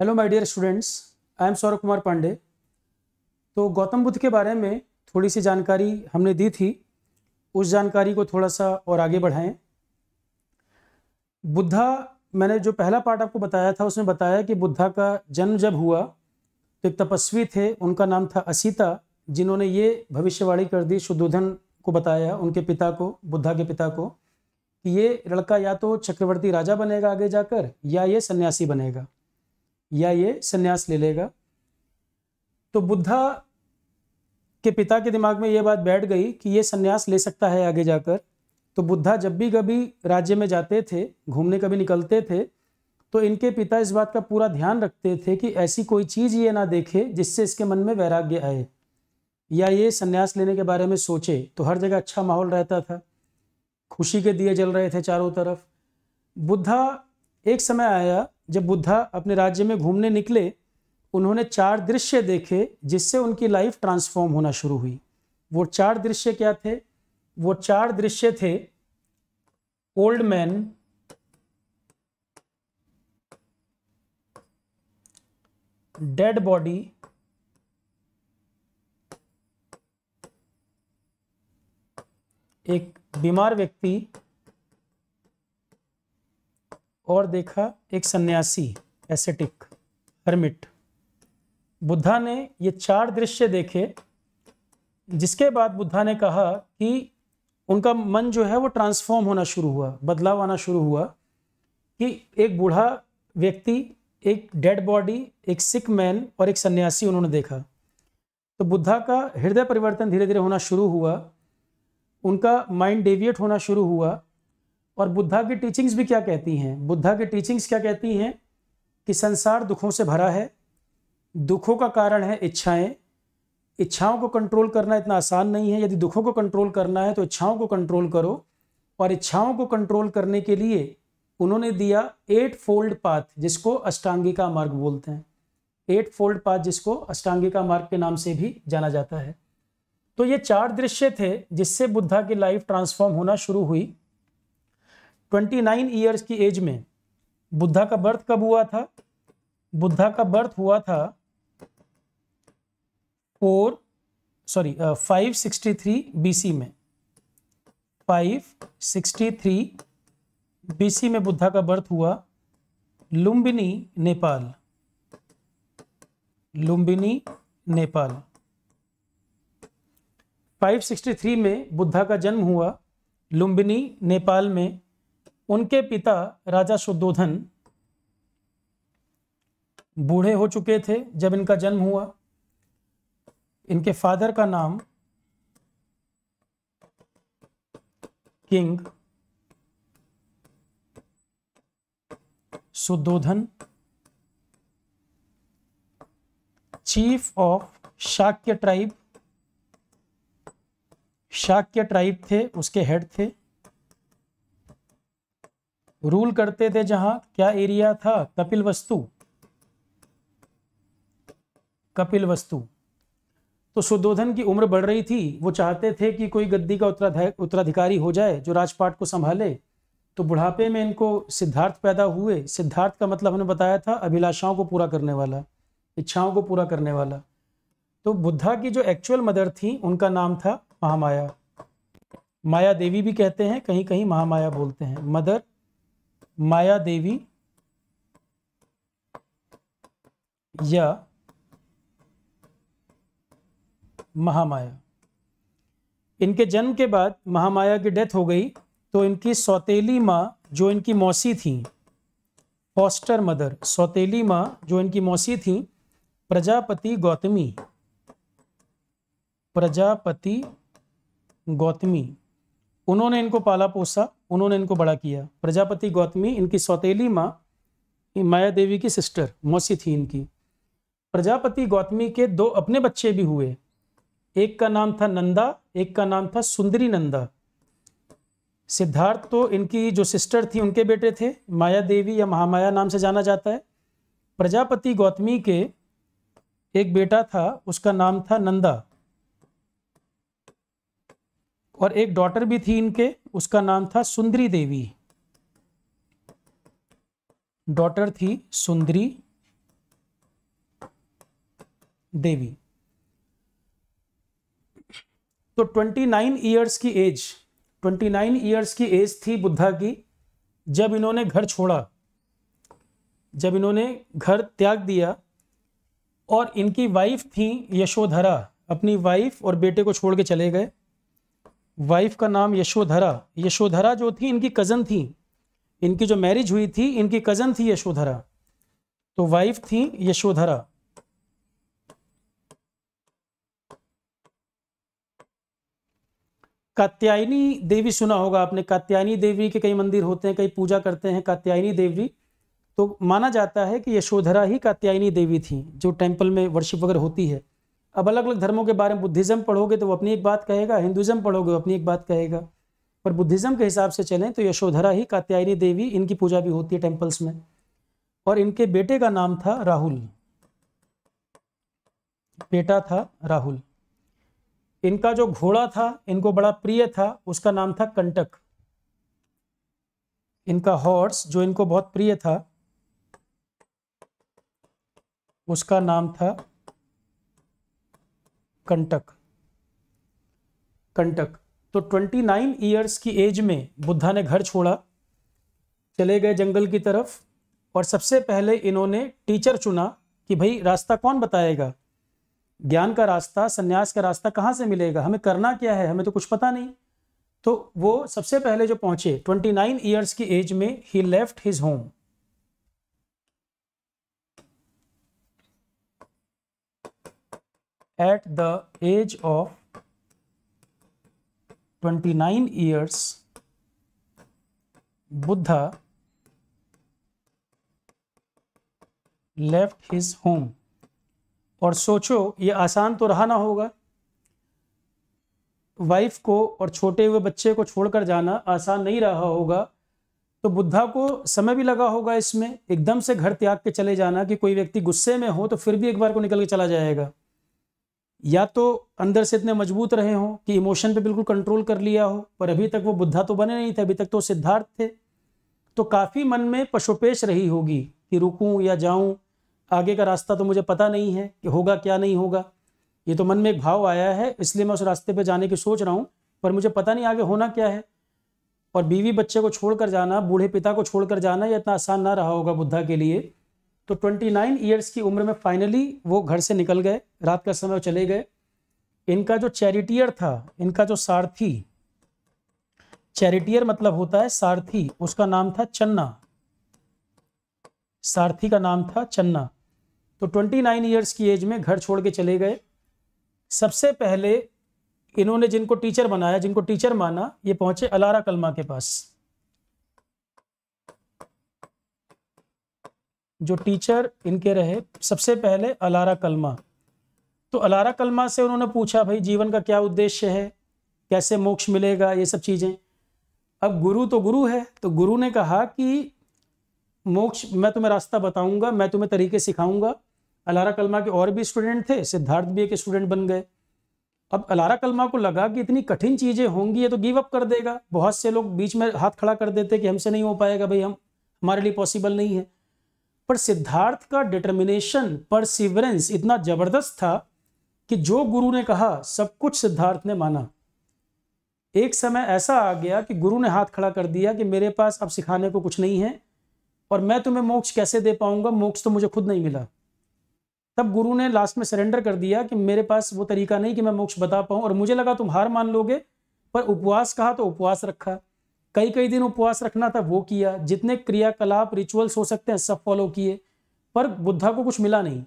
hello my dear students I am Saurabh Kumar Pandey तो गौतम बुद्ध के बारे में थोड़ी सी जानकारी हमने दी थी उस जानकारी को थोड़ा सा और आगे बढ़ाएं बुद्धा मैंने जो पहला पार्ट आपको बताया था उसमें बताया कि बुद्धा का जन्म जब हुआ तो एक तपस्वी थे उनका नाम था असीता जिन्होंने ये भविष्यवाणी कर दी शुद्धोधन को बताया उनके पिता को बुद्धा के पिता को कि ये लड़का या तो चक्रवर्ती राजा बनेगा आगे जाकर या ये सन्यासी बनेगा या ये संन्यास ले लेगा तो बुद्धा के पिता के दिमाग में ये बात बैठ गई कि ये संन्यास ले सकता है आगे जाकर तो बुद्धा जब भी कभी राज्य में जाते थे घूमने कभी निकलते थे तो इनके पिता इस बात का पूरा ध्यान रखते थे कि ऐसी कोई चीज़ ये ना देखे जिससे इसके मन में वैराग्य आए या ये संन्यास लेने के बारे में सोचे तो हर जगह अच्छा माहौल रहता था खुशी के दिए जल रहे थे चारों तरफ बुद्धा एक समय आया जब बुद्धा अपने राज्य में घूमने निकले उन्होंने चार दृश्य देखे जिससे उनकी लाइफ ट्रांसफॉर्म होना शुरू हुई वो चार दृश्य क्या थे वो चार दृश्य थे ओल्ड मैन डेड बॉडी एक बीमार व्यक्ति और देखा एक सन्यासी एसेटिक हर्मिट बुद्धा ने ये चार दृश्य देखे जिसके बाद बुद्धा ने कहा कि उनका मन जो है वो ट्रांसफॉर्म होना शुरू हुआ बदलाव आना शुरू हुआ कि एक बूढ़ा व्यक्ति एक डेड बॉडी एक सिक मैन और एक सन्यासी उन्होंने देखा तो बुद्धा का हृदय परिवर्तन धीरे धीरे होना शुरू हुआ उनका माइंड डेविएट होना शुरू हुआ और बुद्धा की टीचिंग्स भी क्या कहती हैं बुद्धा की टीचिंग्स क्या कहती हैं कि संसार दुखों से भरा है दुखों का कारण है इच्छाएं इच्छाओं को कंट्रोल करना इतना आसान नहीं है यदि दुखों को कंट्रोल करना है तो इच्छाओं को कंट्रोल करो और इच्छाओं को कंट्रोल करने के लिए उन्होंने दिया एट फोल्ड पाथ जिसको अष्टांगिका मार्ग बोलते हैं एट फोल्ड पाथ जिसको अष्टांगिका मार्ग के नाम से भी जाना जाता है तो ये चार दृश्य थे जिससे बुद्धा की लाइफ ट्रांसफॉर्म होना शुरू हुई ट्वेंटी नाइन ईयर्स की एज में बुद्धा का बर्थ कब हुआ था बुद्धा का बर्थ हुआ था four sorry five sixty three B C में five sixty three B C में बुद्धा का बर्थ हुआ लुम्बिनी नेपाल लुम्बिनी नेपाल 563 में बुद्धा का जन्म हुआ लुम्बिनी नेपाल में उनके पिता राजा शुद्धोधन बूढ़े हो चुके थे जब इनका जन्म हुआ इनके फादर का नाम king Suddhodana chief of Shakya tribe Shakya tribe थे उसके हेड थे रूल करते थे जहां क्या एरिया था कपिल वस्तु कपिल वस्तु तो सुदोधन की उम्र बढ़ रही थी वो चाहते थे कि कोई गद्दी का उत्तराधिकारी हो जाए जो राजपाट को संभाले तो बुढ़ापे में इनको सिद्धार्थ पैदा हुए सिद्धार्थ का मतलब हमने बताया था अभिलाषाओं को पूरा करने वाला इच्छाओं को पूरा करने वाला तो बुद्धा की जो एक्चुअल मदर थी उनका नाम था महामाया माया देवी भी कहते हैं कहीं कहीं महामाया बोलते हैं मदर माया देवी या महामाया इनके जन्म के बाद महामाया की डेथ हो गई तो इनकी सौतेली माँ जो इनकी मौसी थी फॉस्टर मदर सौतेली माँ जो इनकी मौसी थी प्रजापति गौतमी प्रजापति गौतमी उन्होंने इनको पाला पोसा उन्होंने इनको बड़ा किया प्रजापति गौतमी इनकी सौतेली माँ माया देवी की सिस्टर मौसी थी इनकी प्रजापति गौतमी के दो अपने बच्चे भी हुए एक का नाम था नंदा एक का नाम था सुंदरी नंदा सिद्धार्थ तो इनकी जो सिस्टर थी उनके बेटे थे माया देवी या महामाया नाम से जाना जाता है प्रजापति गौतमी के एक बेटा था उसका नाम था नंदा और एक डॉटर भी थी इनके उसका नाम था सुंदरी देवी डॉटर थी सुंदरी देवी तो 29 इयर्स की एज 29 इयर्स की एज थी बुद्धा की जब इन्होंने घर छोड़ा जब इन्होंने घर त्याग दिया और इनकी वाइफ थी यशोधरा अपनी वाइफ और बेटे को छोड़ के चले गए वाइफ का नाम यशोधरा यशोधरा जो थी इनकी कज़न थी इनकी जो मैरिज हुई थी इनकी कज़न थी यशोधरा तो वाइफ थी यशोधरा कात्यायनी देवी सुना होगा आपने कात्यायनी देवी के कई मंदिर होते हैं कई पूजा करते हैं कात्यायनी देवी तो माना जाता है कि यशोधरा ही कात्यायनी देवी थी जो टेम्पल में वर्शिप वगैरह होती है अब अलग अलग धर्मों के बारे में बुद्धिज़्म पढ़ोगे तो वो अपनी एक बात कहेगा हिंदुज्म पढ़ोगे वो अपनी एक बात कहेगा पर बुद्धिज़्म के हिसाब से चलें तो यशोधरा ही कात्यायनी देवी इनकी पूजा भी होती है टेम्पल्स में और इनके बेटे का नाम था राहुल बेटा था राहुल इनका जो घोड़ा था इनको बड़ा प्रिय था उसका नाम था कंटक इनका हॉर्स जो इनको बहुत प्रिय था उसका नाम था कंटक कंटक तो 29 इयर्स की एज में बुद्धा ने घर छोड़ा चले गए जंगल की तरफ और सबसे पहले इन्होंने टीचर चुना कि भाई रास्ता कौन बताएगा ज्ञान का रास्ता संन्यास का रास्ता कहाँ से मिलेगा हमें करना क्या है हमें तो कुछ पता नहीं तो वो सबसे पहले जो पहुंचे 29 इयर्स की एज में ही left his home at the age of 29 years Buddha left his home और सोचो ये आसान तो रहा ना होगा वाइफ को और छोटे हुए बच्चे को छोड़कर जाना आसान नहीं रहा होगा तो बुद्धा को समय भी लगा होगा इसमें एकदम से घर त्याग के चले जाना कि कोई व्यक्ति गुस्से में हो तो फिर भी एक बार को निकल के चला जाएगा या तो अंदर से इतने मजबूत रहे हों कि इमोशन पे बिल्कुल कंट्रोल कर लिया हो पर अभी तक वो बुद्धा तो बने नहीं थे अभी तक तो सिद्धार्थ थे तो काफ़ी मन में पशुपेश रही होगी कि रुकूं या जाऊं आगे का रास्ता तो मुझे पता नहीं है कि होगा क्या नहीं होगा ये तो मन में एक भाव आया है इसलिए मैं उस रास्ते पर जाने की सोच रहा हूँ पर मुझे पता नहीं आगे होना क्या है और बीवी बच्चे को छोड़कर जाना बूढ़े पिता को छोड़कर जाना ये इतना आसान ना रहा होगा बुद्धा के लिए तो 29 इयर्स की उम्र में फाइनली वो घर से निकल गए रात का समय वो चले गए इनका जो चैरिटियर था इनका जो सारथी चैरिटियर मतलब होता है सारथी उसका नाम था चन्ना सारथी का नाम था चन्ना तो 29 इयर्स की एज में घर छोड़ के चले गए सबसे पहले इन्होंने जिनको टीचर बनाया जिनको टीचर माना ये पहुंचे अलारा कलमा के पास जो टीचर इनके रहे सबसे पहले अलारा कलमा तो अलारा कलमा से उन्होंने पूछा भाई जीवन का क्या उद्देश्य है कैसे मोक्ष मिलेगा ये सब चीज़ें अब गुरु तो गुरु है तो गुरु ने कहा कि मोक्ष मैं तुम्हें रास्ता बताऊंगा मैं तुम्हें तरीके सिखाऊंगा अलारा कलमा के और भी स्टूडेंट थे सिद्धार्थ भी एक स्टूडेंट बन गए अब अलारा कलमा को लगा कि इतनी कठिन चीज़ें होंगी ये तो गिव अप कर देगा बहुत से लोग बीच में हाथ खड़ा कर देते कि हमसे नहीं हो पाएगा भाई हम हमारे लिए पॉसिबल नहीं है पर सिद्धार्थ का डिटर्मिनेशन परसिवरेंस इतना जबरदस्त था कि जो गुरु ने कहा सब कुछ सिद्धार्थ ने माना एक समय ऐसा आ गया कि गुरु ने हाथ खड़ा कर दिया कि मेरे पास अब सिखाने को कुछ नहीं है और मैं तुम्हें मोक्ष कैसे दे पाऊंगा मोक्ष तो मुझे खुद नहीं मिला तब गुरु ने लास्ट में सरेंडर कर दिया कि मेरे पास वो तरीका नहीं कि मैं मोक्ष बता पाऊँ और मुझे लगा तुम हार मान लोगे पर उपवास कहा तो उपवास रखा कई कई दिन उपवास रखना था वो किया जितने क्रियाकलाप रिचुअल्स हो सकते हैं सब फॉलो किए पर बुद्धा को कुछ मिला नहीं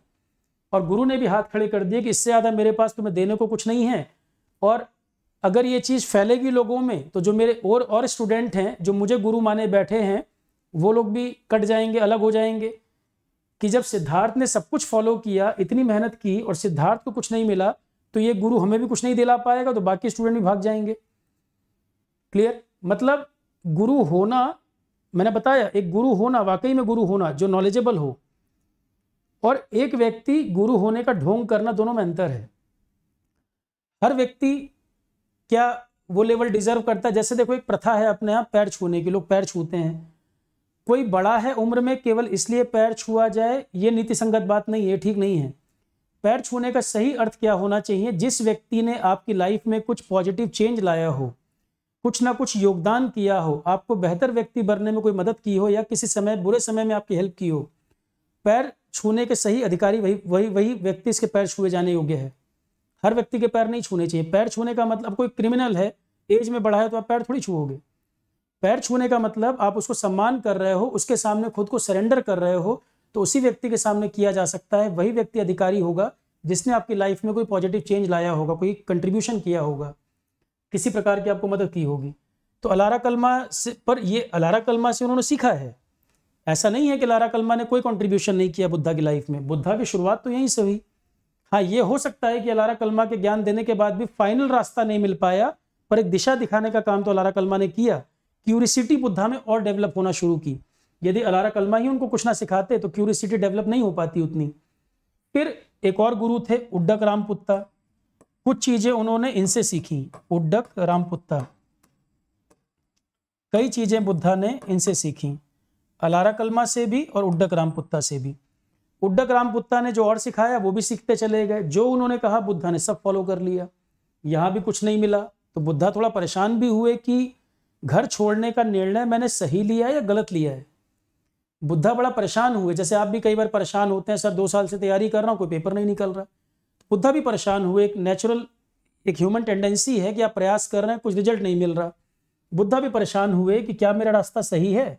और गुरु ने भी हाथ खड़े कर दिए कि इससे ज़्यादा मेरे पास तुम्हें देने को कुछ नहीं है और अगर ये चीज़ फैलेगी लोगों में तो जो मेरे और और स्टूडेंट हैं जो मुझे गुरु माने बैठे हैं वो लोग भी कट जाएंगे अलग हो जाएंगे कि जब सिद्धार्थ ने सब कुछ फॉलो किया इतनी मेहनत की और सिद्धार्थ को कुछ नहीं मिला तो ये गुरु हमें भी कुछ नहीं दिला पाएगा तो बाकी स्टूडेंट भी भाग जाएंगे क्लियर मतलब गुरु होना मैंने बताया एक गुरु होना वाकई में गुरु होना जो नॉलेजेबल हो और एक व्यक्ति गुरु होने का ढोंग करना दोनों में अंतर है हर व्यक्ति क्या वो लेवल डिजर्व करता है जैसे देखो एक प्रथा है अपने यहाँ पैर छूने की लोग पैर छूते हैं कोई बड़ा है उम्र में केवल इसलिए पैर छुआ जाए ये नीति संगत बात नहीं है ठीक नहीं है पैर छूने का सही अर्थ क्या होना चाहिए जिस व्यक्ति ने आपकी लाइफ में कुछ पॉजिटिव चेंज लाया हो कुछ ना कुछ योगदान किया हो आपको बेहतर व्यक्ति बनने में कोई मदद की हो या किसी समय बुरे समय में आपकी हेल्प की हो पैर छूने के सही अधिकारी वही वही वही व्यक्ति इसके पैर छुए जाने योग्य है हर व्यक्ति के पैर नहीं छूने चाहिए पैर छूने का मतलब कोई क्रिमिनल है एज में बढ़ा है तो आप पैर थोड़ी छूओगे पैर छूने का मतलब आप उसको सम्मान कर रहे हो उसके सामने खुद को सरेंडर कर रहे हो तो उसी व्यक्ति के सामने किया जा सकता है वही व्यक्ति अधिकारी होगा जिसने आपकी लाइफ में कोई पॉजिटिव चेंज लाया होगा कोई कंट्रीब्यूशन किया होगा किसी प्रकार की आपको मदद की होगी तो अलारा कलमा से पर ये अलारा कलमा से उन्होंने सीखा है ऐसा नहीं है कि अलारा कलमा ने कोई कंट्रीब्यूशन नहीं किया बुद्धा की लाइफ में बुद्धा की शुरुआत तो यहीं से हुई हाँ ये हो सकता है कि अलारा कलमा के ज्ञान देने के बाद भी फाइनल रास्ता नहीं मिल पाया पर एक दिशा दिखाने का काम तो अलारा कलमा ने किया क्यूरिसिटी बुद्धा में और डेवलप होना शुरू की यदि अलारा कलमा ही उनको कुछ ना सिखाते तो क्यूरिसिटी डेवलप नहीं हो पाती उतनी फिर एक और गुरु थे उड्डक रामपुत्ता कुछ चीजें उन्होंने इनसे सीखी उड्डक रामपुत्ता कई चीजें बुद्धा ने इनसे सीखी अलारा कलमा से भी और उड्डक रामपुत्ता से भी उड्डक रामपुत्ता ने जो और सिखाया वो भी सीखते चले गए जो उन्होंने कहा बुद्धा ने सब फॉलो कर लिया यहां भी कुछ नहीं मिला तो बुद्धा थोड़ा परेशान भी हुए कि घर छोड़ने का निर्णय मैंने सही लिया है या गलत लिया है बुद्धा बड़ा परेशान हुए जैसे आप भी कई बार परेशान होते हैं सर दो साल से तैयारी कर रहा हूँ कोई पेपर नहीं निकल रहा बुद्धा भी परेशान हुए एक नेचुरल एक ह्यूमन टेंडेंसी है कि आप प्रयास कर रहे हैं कुछ रिजल्ट नहीं मिल रहा बुद्धा भी परेशान हुए कि क्या मेरा रास्ता सही है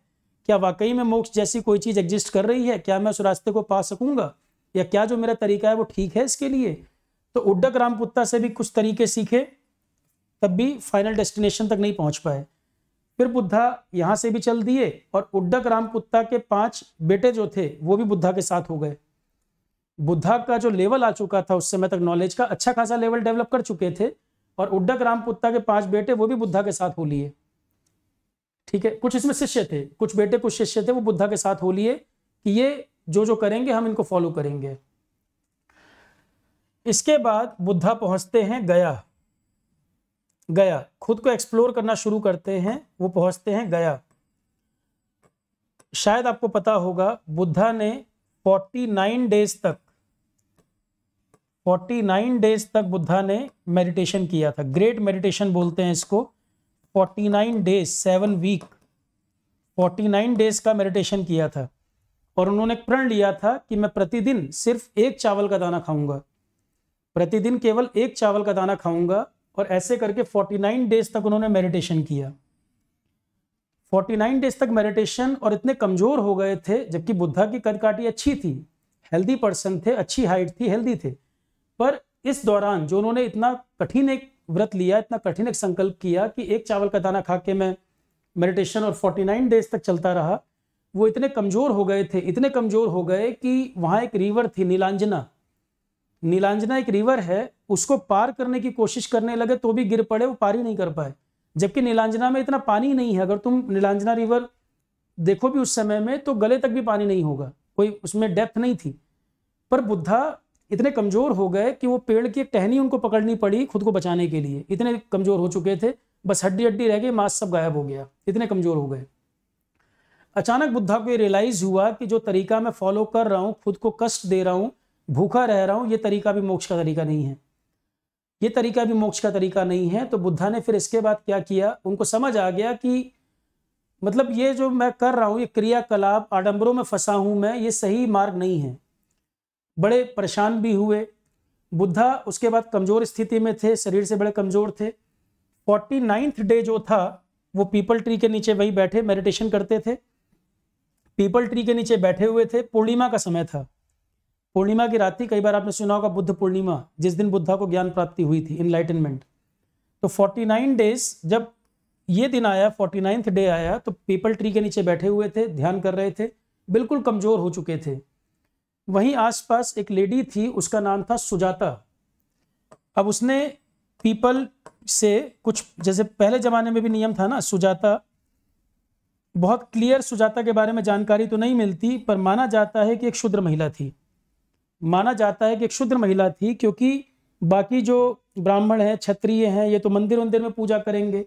क्या वाकई में मोक्ष जैसी कोई चीज़ एग्जिस्ट कर रही है क्या मैं उस रास्ते को पा सकूंगा या क्या जो मेरा तरीका है वो ठीक है इसके लिए तो उड्डक रामपुत्ता से भी कुछ तरीके सीखे तब भी फाइनल डेस्टिनेशन तक नहीं पहुंच पाए फिर बुद्धा यहाँ से भी चल दिए और उड्डक रामपुत्ता के पांच बेटे जो थे वो भी बुद्धा के साथ हो गए बुद्धा का जो लेवल आ चुका था उस समय तक नॉलेज का अच्छा खासा लेवल डेवलप कर चुके थे और उड्डक रामपुत्ता के पांच बेटे वो भी बुद्धा के साथ हो लिए ठीक है कुछ इसमें शिष्य थे कुछ बेटे कुछ शिष्य थे वो बुद्धा के साथ हो लिए कि ये जो जो करेंगे हम इनको फॉलो करेंगे इसके बाद बुद्धा पहुंचते हैं गया गया खुद को एक्सप्लोर करना शुरू करते हैं वो पहुंचते हैं गया शायद आपको पता होगा बुद्धा ने 49 डेज तक 49 डेज तक बुद्धा ने मेडिटेशन किया था ग्रेट मेडिटेशन बोलते हैं इसको 49 डेज सेवन वीक 49 डेज का मेडिटेशन किया था और उन्होंने प्रण लिया था कि मैं प्रतिदिन सिर्फ एक चावल का दाना खाऊंगा प्रतिदिन केवल एक चावल का दाना खाऊंगा और ऐसे करके 49 डेज तक उन्होंने मेडिटेशन किया 49 डेज तक मेडिटेशन और इतने कमज़ोर हो गए थे जबकि बुद्धा की कदकाठी अच्छी थी हेल्दी पर्सन थे अच्छी हाइट थी हेल्दी थे पर इस दौरान जो उन्होंने इतना कठिन एक व्रत लिया इतना कठिन एक संकल्प किया कि एक चावल का दाना खा के मैं मेडिटेशन और 49 डेज तक चलता रहा वो इतने कमज़ोर हो गए थे इतने कमज़ोर हो गए कि वहाँ एक रिवर थी नीलांजना नीलांजना एक रिवर है उसको पार करने की कोशिश करने लगे तो भी गिर पड़े वो पार ही नहीं कर पाए जबकि नीलांजना में इतना पानी नहीं है अगर तुम नीलांजना रिवर देखो भी उस समय में तो गले तक भी पानी नहीं होगा कोई उसमें डेप्थ नहीं थी पर बुद्धा इतने कमज़ोर हो गए कि वो पेड़ की टहनी उनको पकड़नी पड़ी खुद को बचाने के लिए इतने कमज़ोर हो चुके थे बस हड्डी हड्डी रह गई मांस सब गायब हो गया इतने कमज़ोर हो गए अचानक बुद्धा को ये रियलाइज़ हुआ कि जो तरीका मैं फॉलो कर रहा हूँ खुद को कष्ट दे रहा हूँ भूखा रह रहा हूँ ये तरीका भी मोक्ष का तरीका नहीं है ये तरीका भी मोक्ष का तरीका नहीं है तो बुद्धा ने फिर इसके बाद क्या किया उनको समझ आ गया कि मतलब ये जो मैं कर रहा हूँ ये क्रियाकलाप आडम्बरों में फंसा हूँ मैं ये सही मार्ग नहीं है बड़े परेशान भी हुए बुद्धा उसके बाद कमज़ोर स्थिति में थे शरीर से बड़े कमज़ोर थे फोर्टी नाइन्थ डे जो था वो पीपल ट्री के नीचे वही बैठे मेडिटेशन करते थे पीपल ट्री के नीचे बैठे हुए थे पूर्णिमा का समय था पूर्णिमा की रात थी कई बार आपने सुना होगा बुद्ध पूर्णिमा जिस दिन बुद्धा को ज्ञान प्राप्ति हुई थी इनलाइटनमेंट तो फोर्टी नाइन डेज जब ये दिन आया फोर्टी नाइन्थ डे आया तो पीपल ट्री के नीचे बैठे हुए थे ध्यान कर रहे थे बिल्कुल कमज़ोर हो चुके थे वहीं आसपास एक लेडी थी उसका नाम था सुजाता अब उसने पीपल से कुछ जैसे पहले ज़माने में भी नियम था ना सुजाता बहुत क्लियर सुजाता के बारे में जानकारी तो नहीं मिलती पर माना जाता है कि एक शुद्र महिला थी माना जाता है कि एक शुद्र महिला थी क्योंकि बाकी जो ब्राह्मण हैं क्षत्रिय हैं ये तो मंदिर उंदिर में पूजा करेंगे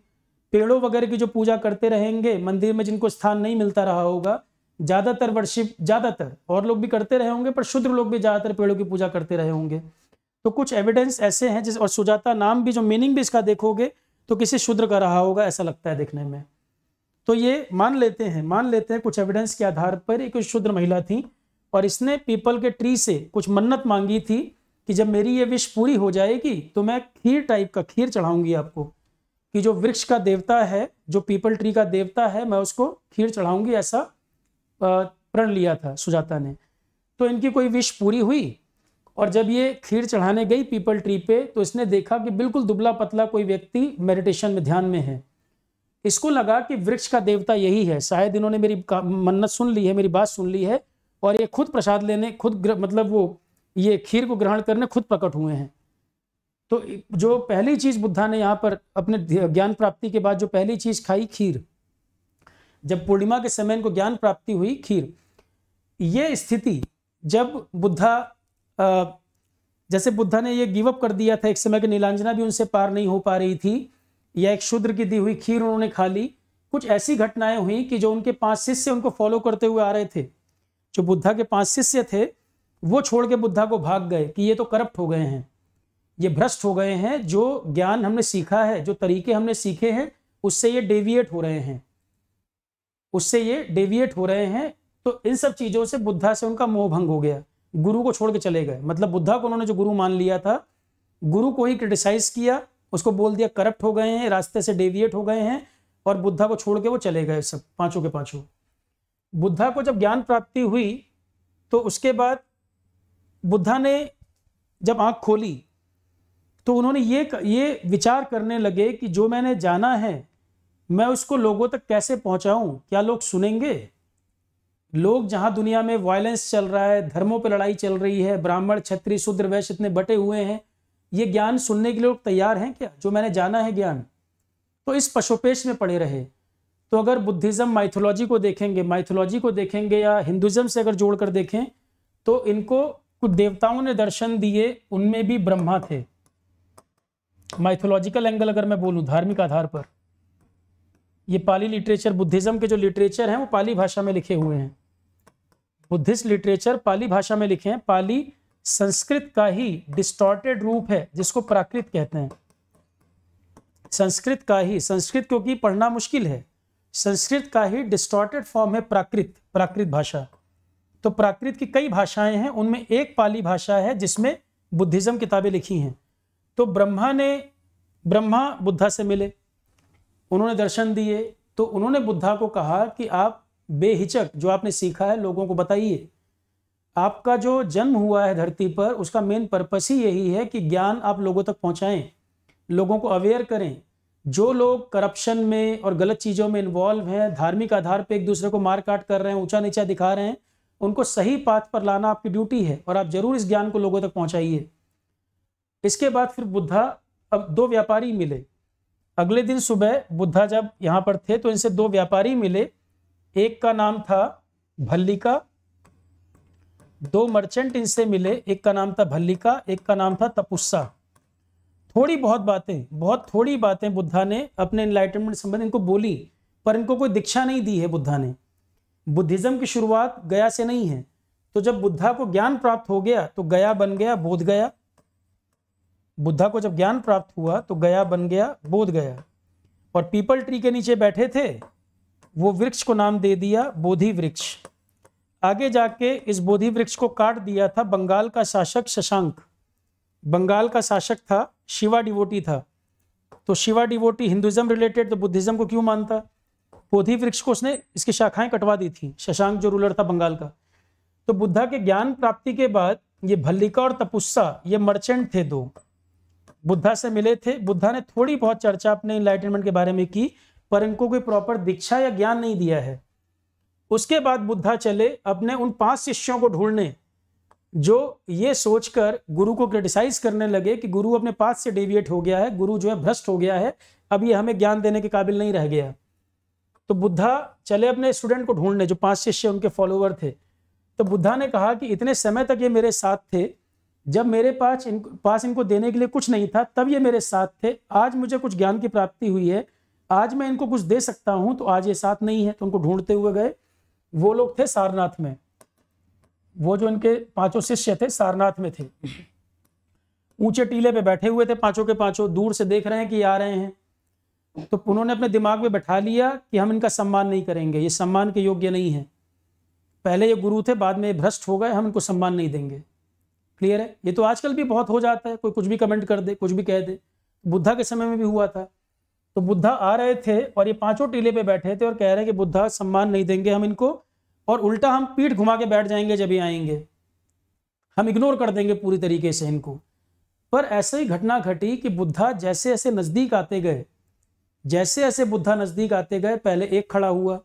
पेड़ों वगैरह की जो पूजा करते रहेंगे मंदिर में जिनको स्थान नहीं मिलता रहा होगा ज़्यादातर वर्षिप ज़्यादातर और लोग भी करते रहे होंगे पर शुद्र लोग भी ज़्यादातर पेड़ों की पूजा करते रहे होंगे तो कुछ एविडेंस ऐसे हैं जिस और सुजाता नाम भी जो मीनिंग भी इसका देखोगे तो किसी शुद्र का रहा होगा ऐसा लगता है देखने में तो ये मान लेते हैं मान लेते हैं कुछ एविडेंस के आधार पर एक शुद्र महिला थी और इसने पीपल के ट्री से कुछ मन्नत मांगी थी कि जब मेरी ये विश पूरी हो जाएगी तो मैं खीर टाइप का खीर चढ़ाऊंगी आपको कि जो वृक्ष का देवता है जो पीपल ट्री का देवता है मैं उसको खीर चढ़ाऊंगी ऐसा प्रण लिया था सुजाता ने तो इनकी कोई विश पूरी हुई और जब ये खीर चढ़ाने गई पीपल ट्री पे तो इसने देखा कि बिल्कुल दुबला पतला कोई व्यक्ति मेडिटेशन में ध्यान में है इसको लगा कि वृक्ष का देवता यही है शायद इन्होंने मेरी मन्नत सुन ली है मेरी बात सुन ली है और ये खुद प्रसाद लेने खुद मतलब वो ये खीर को ग्रहण करने खुद प्रकट हुए हैं तो जो पहली चीज़ बुद्धा ने यहाँ पर अपने ज्ञान प्राप्ति के बाद जो पहली चीज़ खाई खीर जब पूर्णिमा के समय इनको ज्ञान प्राप्ति हुई खीर ये स्थिति जब बुद्धा जैसे बुद्धा ने ये गिवअप कर दिया था एक समय की नीलांजना भी उनसे पार नहीं हो पा रही थी या एक शूद्र की दी हुई खीर उन्होंने खा ली कुछ ऐसी घटनाएं हुई कि जो उनके पांच शिष्य उनको फॉलो करते हुए आ रहे थे जो बुद्धा के पांच शिष्य थे वो छोड़ के बुद्धा को भाग गए कि ये तो करप्ट हो गए हैं ये भ्रष्ट हो गए हैं जो ज्ञान हमने सीखा है जो तरीके हमने सीखे हैं उससे ये डेविएट हो रहे हैं उससे ये डेविएट हो रहे हैं तो इन सब चीज़ों से बुद्धा से उनका मोह भंग हो गया गुरु को छोड़ के चले गए मतलब बुद्धा को उन्होंने जो गुरु मान लिया था गुरु को ही क्रिटिसाइज किया उसको बोल दिया करप्ट हो गए हैं रास्ते से डेविएट हो गए हैं और बुद्धा को छोड़ के वो चले गए सब पांचों के पांचों बुद्धा को जब ज्ञान प्राप्ति हुई तो उसके बाद बुद्धा ने जब आँख खोली तो उन्होंने ये ये विचार करने लगे कि जो मैंने जाना है मैं उसको लोगों तक कैसे पहुंचाऊं क्या लोग सुनेंगे लोग जहां दुनिया में वायलेंस चल रहा है धर्मों पर लड़ाई चल रही है ब्राह्मण क्षत्रिय शूद्र वैश्य इतने बटे हुए हैं ये ज्ञान सुनने के लिए लोग तैयार हैं क्या जो मैंने जाना है ज्ञान तो इस पशुपेश में पड़े रहे तो अगर बुद्धिज्म माइथोलॉजी को देखेंगे माइथोलॉजी को देखेंगे या हिंदुज्म से अगर जोड़कर देखें तो इनको कुछ देवताओं ने दर्शन दिए उनमें भी ब्रह्मा थे माइथोलॉजिकल एंगल अगर मैं बोलूँ धार्मिक आधार पर ये पाली लिटरेचर बुद्धिज्म के जो लिटरेचर हैं वो पाली भाषा में लिखे हुए हैं बुद्धिस्ट लिटरेचर पाली भाषा में लिखे हैं पाली संस्कृत का ही डिस्टॉर्टेड रूप है जिसको प्राकृत कहते हैं संस्कृत का ही संस्कृत क्योंकि पढ़ना मुश्किल है संस्कृत का ही डिस्टॉर्टेड फॉर्म है प्राकृत प्राकृत भाषा तो प्राकृत की कई भाषाएं हैं उनमें एक पाली भाषा है जिसमें बुद्धिज्म किताबें लिखी हैं तो ब्रह्मा ने ब्रह्मा बुद्धा से मिले उन्होंने दर्शन दिए तो उन्होंने बुद्धा को कहा कि आप बेहिचक जो आपने सीखा है लोगों को बताइए आपका जो जन्म हुआ है धरती पर उसका मेन पर्पस ही यही है कि ज्ञान आप लोगों तक पहुंचाएं लोगों को अवेयर करें जो लोग करप्शन में और गलत चीज़ों में इन्वॉल्व हैं धार्मिक आधार पर एक दूसरे को मार काट कर रहे हैं ऊंचा नीचा दिखा रहे हैं उनको सही पाथ पर लाना आपकी ड्यूटी है और आप ज़रूर इस ज्ञान को लोगों तक पहुँचाइए इसके बाद फिर बुद्धा अब दो व्यापारी मिले अगले दिन सुबह बुद्धा जब यहाँ पर थे तो इनसे दो व्यापारी मिले एक का नाम था भल्लिका दो मर्चेंट इनसे मिले एक का नाम था भल्लिका एक का नाम था तपुस्सा थोड़ी बहुत बातें बहुत थोड़ी बातें बुद्धा ने अपने इनलाइटनमेंट संबंध इनको बोली पर इनको कोई दीक्षा नहीं दी है बुद्धा ने बुद्धिज़्म की शुरुआत गया से नहीं है तो जब बुद्धा को ज्ञान प्राप्त हो गया तो गया बन गया बोध गया बुद्धा को जब ज्ञान प्राप्त हुआ तो गया बन गया बोध गया और पीपल ट्री के नीचे बैठे थे वो वृक्ष को नाम दे दिया बोधि वृक्ष आगे जाके इस बोधि वृक्ष को काट दिया था बंगाल का शासक शशांक बंगाल का शासक था शिवा डिवोटी था तो शिवा डिवोटी हिंदुज़म रिलेटेड तो बुद्धिज़्म को क्यों मानता बोधि वृक्ष को उसने इसकी शाखाएं कटवा दी थी शशांक जो रूलर था बंगाल का तो बुद्धा के ज्ञान प्राप्ति के बाद ये भल्लिका और तपुस्सा ये मर्चेंट थे दो बुद्धा से मिले थे बुद्धा ने थोड़ी बहुत चर्चा अपने इनलाइटनमेंट के बारे में की पर इनको कोई प्रॉपर दीक्षा या ज्ञान नहीं दिया है उसके बाद बुद्धा चले अपने उन पांच शिष्यों को ढूंढने जो ये सोचकर गुरु को क्रिटिसाइज करने लगे कि गुरु अपने पास से डेविएट हो गया है गुरु जो है भ्रष्ट हो गया है अब ये हमें ज्ञान देने के काबिल नहीं रह गया तो बुद्धा चले अपने स्टूडेंट को ढूंढने जो पांच शिष्य उनके फॉलोवर थे तो बुद्धा ने कहा कि इतने समय तक ये मेरे साथ थे जब मेरे पास इन पास इनको देने के लिए कुछ नहीं था तब ये मेरे साथ थे आज मुझे कुछ ज्ञान की प्राप्ति हुई है आज मैं इनको कुछ दे सकता हूं तो आज ये साथ नहीं है तो उनको ढूंढते हुए गए वो लोग थे सारनाथ में वो जो इनके पांचों शिष्य थे सारनाथ में थे ऊंचे टीले पे बैठे हुए थे पांचों के पांचों दूर से देख रहे हैं कि आ रहे हैं तो उन्होंने अपने दिमाग में बैठा लिया कि हम इनका सम्मान नहीं करेंगे ये सम्मान के योग्य नहीं है पहले ये गुरु थे बाद में भ्रष्ट हो गए हम इनको सम्मान नहीं देंगे क्लियर है ये तो आजकल भी बहुत हो जाता है कोई कुछ भी कमेंट कर दे कुछ भी कह दे बुद्धा के समय में भी हुआ था तो बुद्धा आ रहे थे और ये पांचों टीले पे बैठे थे और कह रहे हैं कि बुद्धा सम्मान नहीं देंगे हम इनको और उल्टा हम पीठ घुमा के बैठ जाएंगे जब ये आएंगे हम इग्नोर कर देंगे पूरी तरीके से इनको पर ऐसे ही घटना घटी कि बुद्धा जैसे ऐसे नज़दीक आते गए जैसे ऐसे बुद्धा नज़दीक आते गए पहले एक खड़ा हुआ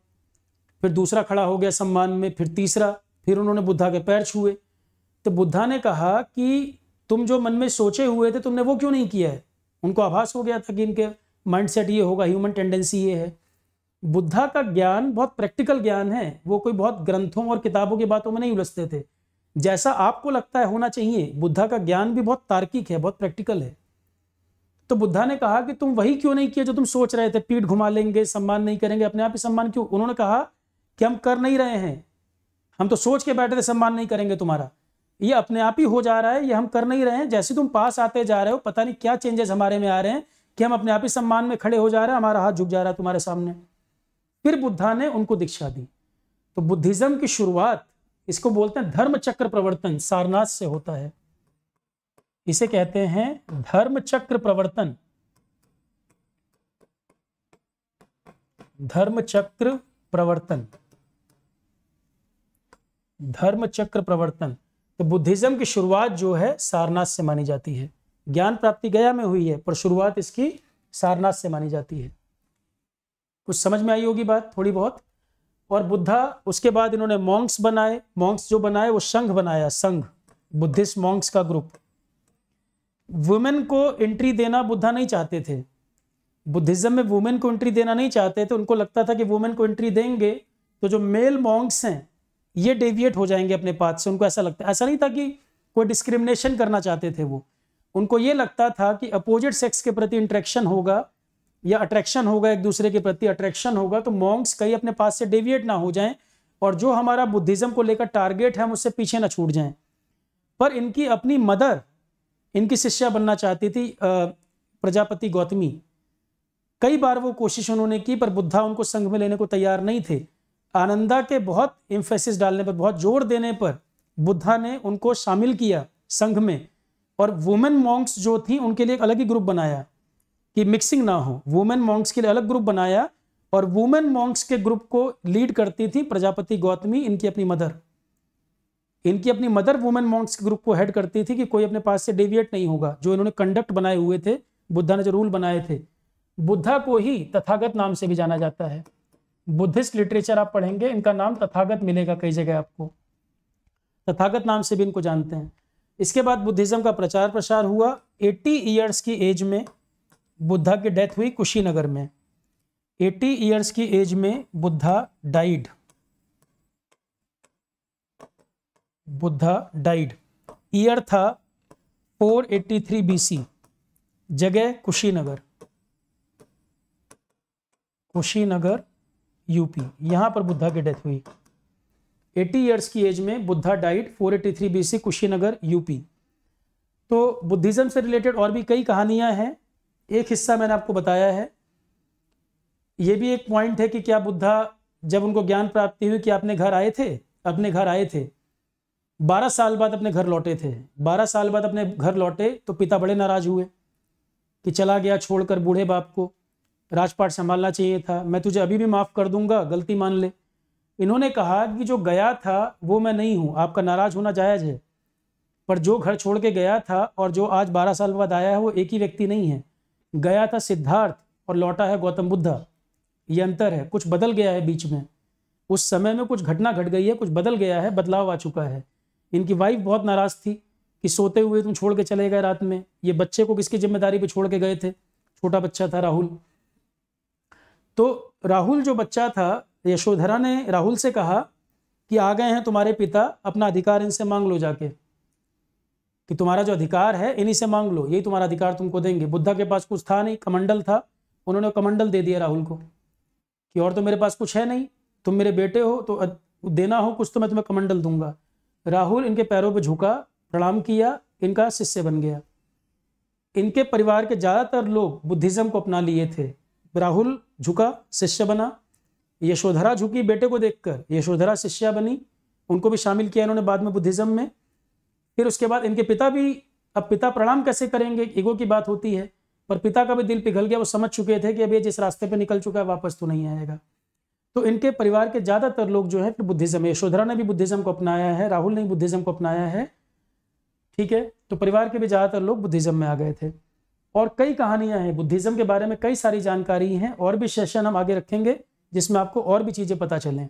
फिर दूसरा खड़ा हो गया सम्मान में फिर तीसरा फिर उन्होंने बुद्धा के पैर छुए तो बुद्धा ने कहा कि तुम जो मन में सोचे हुए थे तुमने वो क्यों नहीं किया है उनको आभास हो गया था कि इनके माइंड सेट ये होगा ह्यूमन टेंडेंसी ये है बुद्धा का ज्ञान बहुत प्रैक्टिकल ज्ञान है वो कोई बहुत ग्रंथों और किताबों की बातों में नहीं उलझते थे जैसा आपको लगता है होना चाहिए बुद्धा का ज्ञान भी बहुत तार्किक है बहुत प्रैक्टिकल है तो बुद्धा ने कहा कि तुम वही क्यों नहीं किया जो तुम सोच रहे थे पीठ घुमा लेंगे सम्मान नहीं करेंगे अपने आप ही सम्मान क्यों उन्होंने कहा कि हम कर नहीं रहे हैं हम तो सोच के बैठे थे सम्मान नहीं करेंगे तुम्हारा ये अपने आप ही हो जा रहा है ये हम कर नहीं रहे हैं जैसे तुम पास आते जा रहे हो पता नहीं क्या चेंजेस हमारे में आ रहे हैं कि हम अपने आप ही सम्मान में खड़े हो जा रहे हैं हमारा हाथ झुक जा रहा है तुम्हारे सामने फिर बुद्धा ने उनको दीक्षा दी तो बुद्धिज्म की शुरुआत इसको बोलते हैं धर्म चक्र प्रवर्तन सारनाथ से होता है इसे कहते हैं धर्म चक्र प्रवर्तन धर्म चक्र प्रवर्तन धर्म चक्र प्रवर्तन तो बुद्धिज़्म की शुरुआत जो है सारनाथ से मानी जाती है ज्ञान प्राप्ति गया में हुई है पर शुरुआत इसकी सारनाथ से मानी जाती है कुछ समझ में आई होगी बात थोड़ी बहुत और बुद्धा उसके बाद इन्होंने मॉन्क्स बनाए मॉन्क्स जो बनाए वो संघ बनाया संघ बुद्धिस्ट मॉन्क्स का ग्रुप वुमेन को एंट्री देना बुद्धा नहीं चाहते थे बुद्धिज्म में वुमेन को एंट्री देना नहीं चाहते थे उनको लगता था कि वुमेन को एंट्री देंगे तो जो मेल मॉन्क्स हैं ये डेविएट हो जाएंगे अपने पाथ से उनको ऐसा लगता है ऐसा नहीं था कि कोई डिस्क्रिमिनेशन करना चाहते थे वो उनको ये लगता था कि अपोजिट सेक्स के प्रति इंट्रैक्शन होगा या अट्रैक्शन होगा एक दूसरे के प्रति अट्रैक्शन होगा तो मॉन्ग्स कहीं अपने पास से डेविएट ना हो जाएं और जो हमारा बुद्धिज़्म को लेकर टारगेट है हम उससे पीछे ना छूट जाएं पर इनकी अपनी मदर इनकी शिष्या बनना चाहती थी प्रजापति गौतमी कई बार वो कोशिश उन्होंने की पर बुद्धा उनको संघ में लेने को तैयार नहीं थे आनंदा के बहुत इम्फेसिस डालने पर बहुत जोर देने पर बुद्धा ने उनको शामिल किया संघ में और वुमेन मॉन्क्स जो थी उनके लिए एक अलग ही ग्रुप बनाया कि मिक्सिंग ना हो वुमेन मॉन्क्स के लिए अलग ग्रुप बनाया और वुमेन मॉन्क्स के ग्रुप को लीड करती थी प्रजापति गौतमी इनकी अपनी मदर इनकी अपनी मदर वुमेन मॉन्क्स के ग्रुप को हेड करती थी कि कोई अपने पास से डेविएट नहीं होगा जो इन्होंने कंडक्ट बनाए हुए थे बुद्धा ने जो रूल बनाए थे बुद्धा को ही तथागत नाम से भी जाना जाता है बुद्धिस्ट लिटरेचर आप पढ़ेंगे इनका नाम तथागत मिलेगा कई जगह आपको तथागत नाम से भी इनको जानते हैं इसके बाद बुद्धिज्म का प्रचार प्रसार हुआ 80 इयर्स की एज में बुद्धा की डेथ हुई कुशीनगर में 80 इयर्स की एज में Buddha died Buddha died year था 483 बीसी जगह कुशीनगर कुशीनगर यूपी यहां पर बुद्धा की डेथ हुई 80 इयर्स की एज में Buddha died 483 BC Kushinagar UP तो बुद्धिज़्म से रिलेटेड और भी कई कहानियां हैं एक हिस्सा मैंने आपको बताया है ये भी एक पॉइंट है कि क्या बुद्धा जब उनको ज्ञान प्राप्ति हुई कि अपने घर आए थे अपने घर आए थे बारह साल बाद अपने घर लौटे थे बारह साल बाद अपने घर लौटे तो पिता बड़े नाराज हुए कि चला गया छोड़कर बूढ़े बाप को राजपाट संभालना चाहिए था मैं तुझे अभी भी माफ़ कर दूंगा गलती मान ले इन्होंने कहा कि जो गया था वो मैं नहीं हूं आपका नाराज होना जायज़ है पर जो घर छोड़ के गया था और जो आज बारह साल बाद आया है वो एक ही व्यक्ति नहीं है गया था सिद्धार्थ और लौटा है गौतम बुद्धा ये अंतर है कुछ बदल गया है बीच में उस समय में कुछ घटना घट गई है कुछ बदल गया है बदलाव आ चुका है इनकी वाइफ बहुत नाराज़ थी कि सोते हुए तुम छोड़ के चले गए रात में ये बच्चे को किसकी जिम्मेदारी पे छोड़ के गए थे छोटा बच्चा था राहुल तो राहुल जो बच्चा था यशोधरा ने राहुल से कहा कि आ गए हैं तुम्हारे पिता अपना अधिकार इनसे मांग लो जाके कि तुम्हारा जो अधिकार है इन्हीं से मांग लो यही तुम्हारा अधिकार तुमको देंगे बुद्धा के पास कुछ था नहीं कमंडल था उन्होंने कमंडल दे दिया राहुल को कि और तो मेरे पास कुछ है नहीं तुम मेरे बेटे हो तो देना हो कुछ तो मैं तुम्हें कमंडल दूंगा राहुल इनके पैरों पर झुका प्रणाम किया इनका शिष्य बन गया इनके परिवार के ज़्यादातर लोग बुद्धिज़्म को अपना लिए थे राहुल झुका शिष्य बना यशोधरा झुकी बेटे को देखकर यशोधरा शिष्या बनी उनको भी शामिल किया इन्होंने बाद में बुद्धिज्म में फिर उसके बाद इनके पिता भी अब पिता प्रणाम कैसे करेंगे ईगो की बात होती है पर पिता का भी दिल पिघल गया वो समझ चुके थे कि अब ये जिस रास्ते पे निकल चुका है वापस तो नहीं आएगा तो इनके परिवार के ज़्यादातर लोग जो है फिर बुद्धिज्म यशोधरा ने भी बुद्धिज्म को अपनाया है राहुल ने भी बुद्धिज्म को अपनाया है ठीक है तो परिवार के भी ज़्यादातर लोग बुद्धिज्म में आ गए थे और कई कहानियां हैं बुद्धिज़्म के बारे में कई सारी जानकारी हैं और भी सेशन हम आगे रखेंगे जिसमें आपको और भी चीज़ें पता चलें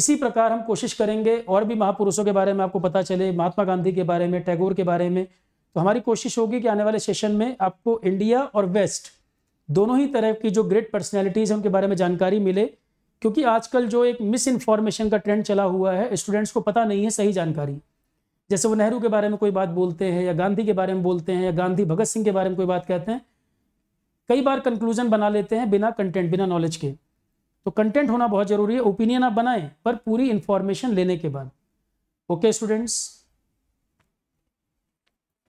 इसी प्रकार हम कोशिश करेंगे और भी महापुरुषों के बारे में आपको पता चले महात्मा गांधी के बारे में टैगोर के बारे में तो हमारी कोशिश होगी कि आने वाले सेशन में आपको इंडिया और वेस्ट दोनों ही तरह की जो ग्रेट पर्सनैलिटीज़ हैं उनके बारे में जानकारी मिले क्योंकि आजकल जो एक मिस इन्फॉर्मेशन का ट्रेंड चला हुआ है स्टूडेंट्स को पता नहीं है सही जानकारी जैसे वो नेहरू के बारे में कोई बात बोलते हैं या गांधी के बारे में बोलते हैं या गांधी भगत सिंह के बारे में कोई बात कहते हैं कई बार कंक्लूजन बना लेते हैं बिना कंटेंट बिना नॉलेज के तो कंटेंट होना बहुत ज़रूरी है ओपिनियन आप बनाएं पर पूरी इंफॉर्मेशन लेने के बाद ओके स्टूडेंट्स